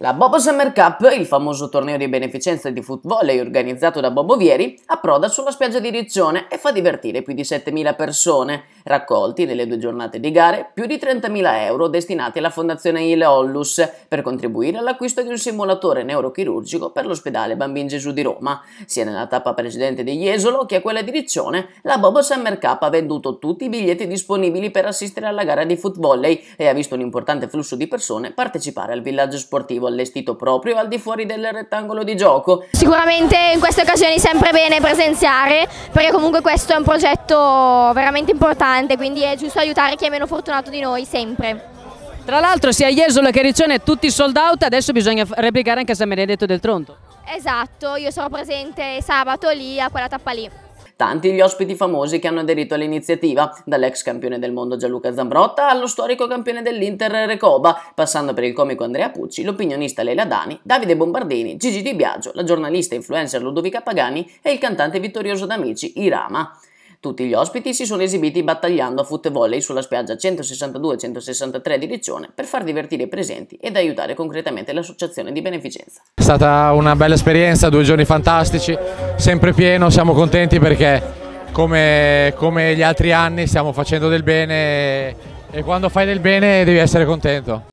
La Bobo Summer Cup, il famoso torneo di beneficenza di football organizzato da Bobo Vieri, approda sulla spiaggia di Riccione e fa divertire più di 7.000 persone, raccolti nelle due giornate di gare più di 30.000 euro destinati alla Fondazione Ile Ollus per contribuire all'acquisto di un simulatore neurochirurgico per l'ospedale Bambin Gesù di Roma. Sia nella tappa precedente di Jesolo che a quella di Riccione, la Bobo Summer Cup ha venduto tutti i biglietti disponibili per assistere alla gara di football e eh, ha visto un importante flusso di persone partecipare al villaggio sportivo allestito proprio al di fuori del rettangolo di gioco. Sicuramente in queste occasioni è sempre bene presenziare perché comunque questo è un progetto veramente importante quindi è giusto aiutare chi è meno fortunato di noi sempre. Tra l'altro sia Jesolo che Riccione tutti sold out, adesso bisogna replicare anche a San Benedetto del Tronto. Esatto, io sarò presente sabato lì a quella tappa lì. Tanti gli ospiti famosi che hanno aderito all'iniziativa, dall'ex campione del mondo Gianluca Zambrotta allo storico campione dell'Inter Recoba, passando per il comico Andrea Pucci, l'opinionista Leila Dani, Davide Bombardini, Gigi Di Biagio, la giornalista e influencer Ludovica Pagani e il cantante vittorioso d'amici Irama. Tutti gli ospiti si sono esibiti battagliando a foot volley sulla spiaggia 162-163 di Riccione per far divertire i presenti ed aiutare concretamente l'associazione di beneficenza. È stata una bella esperienza, due giorni fantastici, sempre pieno, siamo contenti perché come, come gli altri anni stiamo facendo del bene e quando fai del bene devi essere contento.